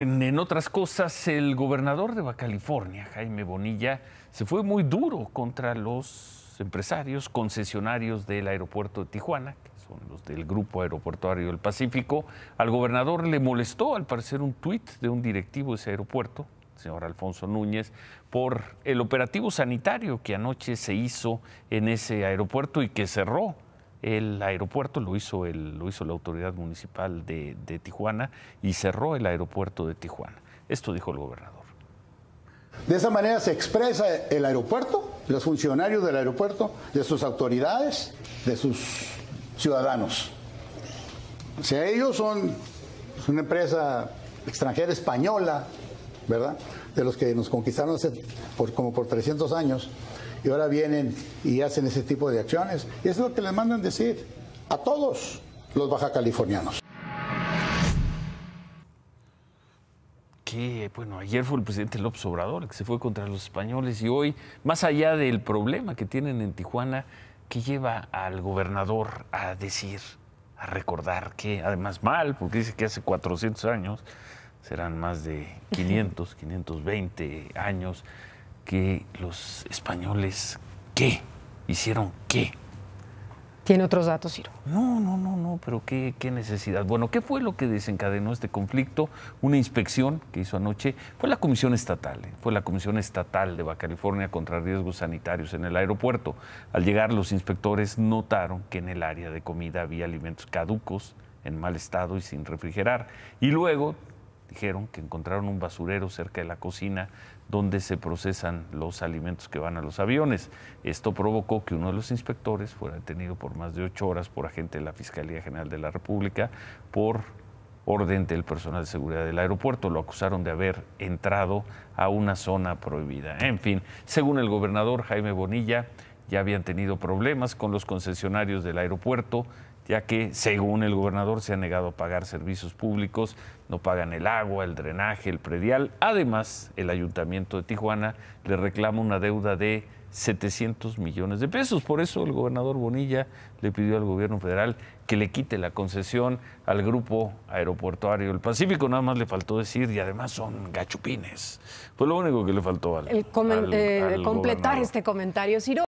En, otras cosas, el gobernador de Baja California, Jaime Bonilla, se fue muy duro contra los empresarios concesionarios del aeropuerto de Tijuana, que son los del Grupo Aeroportuario del Pacífico. Al gobernador le molestó, al parecer, un tuit de un directivo de ese aeropuerto, el señor Alfonso Núñez, por el operativo sanitario que anoche se hizo en ese aeropuerto y que cerró el aeropuerto, lo hizo, el, lo hizo la autoridad municipal de, Tijuana y cerró el aeropuerto de Tijuana. Esto dijo el gobernador. De esa manera se expresa el aeropuerto, los funcionarios del aeropuerto, de sus autoridades, de sus ciudadanos. O sea, ellos son una empresa extranjera española, ¿verdad? De los que nos conquistaron hace por, como por 300 años y ahora vienen y hacen ese tipo de acciones. Y es lo que les mandan decir a todos los baja californianos. Que, bueno, ayer fue el presidente López Obrador que se fue contra los españoles y hoy, más allá del problema que tienen en Tijuana, que lleva al gobernador a decir, a recordar que, además mal, porque dice que hace 400 años, serán más de 500, 520 años que los españoles, ¿qué? ¿Hicieron qué? ¿Tiene otros datos, Ciro? No, no, no, no, pero qué, qué necesidad. Bueno, ¿qué fue lo que desencadenó este conflicto? Una inspección que hizo anoche fue la Comisión Estatal, ¿eh? fue la Comisión Estatal de Baja California contra riesgos sanitarios en el aeropuerto. Al llegar, los inspectores notaron que en el área de comida había alimentos caducos, en mal estado y sin refrigerar. Y luego dijeron que encontraron un basurero cerca de la cocina donde se procesan los alimentos que van a los aviones. Esto provocó que uno de los inspectores fuera detenido por más de ocho horas por agente de la Fiscalía General de la República por orden del personal de seguridad del aeropuerto. Lo acusaron de haber entrado a una zona prohibida. En fin, según el gobernador Jaime Bonilla, ya habían tenido problemas con los concesionarios del aeropuerto, ya que, según el gobernador, se ha negado a pagar servicios públicos, no pagan el agua, el drenaje, el predial. Además, el ayuntamiento de Tijuana le reclama una deuda de 700 millones de pesos. Por eso el gobernador Bonilla le pidió al gobierno federal que le quite la concesión al grupo aeroportuario del Pacífico. Nada más le faltó decir, y además son gachupines. Fue lo único que le faltó al. El eh, completar este comentario, Ciro.